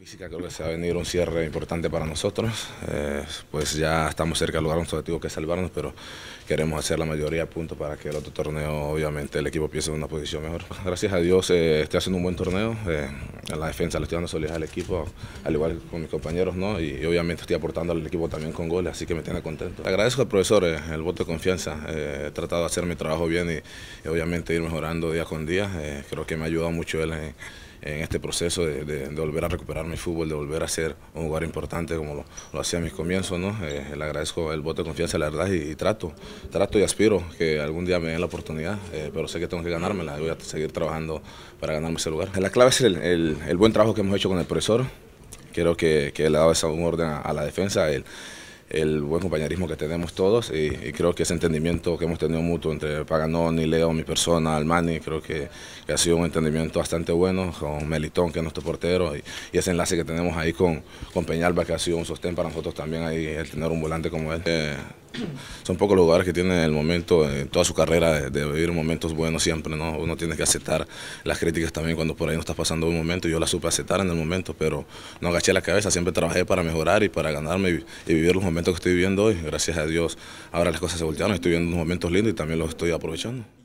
física creo que se va a venir un cierre importante para nosotros. Eh, pues ya estamos cerca de lograr nuestro objetivo que es salvarnos, pero queremos hacer la mayoría a punto para que el otro torneo, obviamente, el equipo piense en una posición mejor. Gracias a Dios eh, esté haciendo un buen torneo. Eh, en la defensa, le estoy dando solidez al equipo, al igual que con mis compañeros, ¿no? Y obviamente estoy aportando al equipo también con goles, así que me tiene contento. Agradezco al profesor eh, el voto de confianza, eh, he tratado de hacer mi trabajo bien y, obviamente ir mejorando día con día. Eh, creo que me ha ayudado mucho él en, este proceso de, volver a recuperar mi fútbol, de volver a ser un lugar importante como lo, hacía en mis comienzos, ¿no? le agradezco el voto de confianza, la verdad, y, trato, trato y aspiro que algún día me den la oportunidad, pero sé que tengo que ganármela y voy a seguir trabajando para ganarme ese lugar. La clave es el el, buen trabajo que hemos hecho con el profesor. Creo que, le ha dado esa un orden a, la defensa, el, buen compañerismo que tenemos todos y, creo que ese entendimiento que hemos tenido mutuo entre Paganoni, Leo, mi persona, Almani, creo que, ha sido un entendimiento bastante bueno con Melitón, que es nuestro portero, y, ese enlace que tenemos ahí con, Peñalba, que ha sido un sostén para nosotros también ahí, el tener un volante como él. Eh, son pocos los jugadores que tienen el momento, en eh, toda su carrera, de, vivir momentos buenos siempre, ¿no? Uno tiene que aceptar las críticas también cuando por ahí no está pasando un momento. Yo las supe aceptar en el momento, pero no agaché la cabeza. Siempre trabajé para mejorar y para ganarme y, y vivir los momentos que estoy viviendo hoy. Gracias a Dios, ahora las cosas se voltearon. Estoy viviendo unos momentos lindos y también los estoy aprovechando.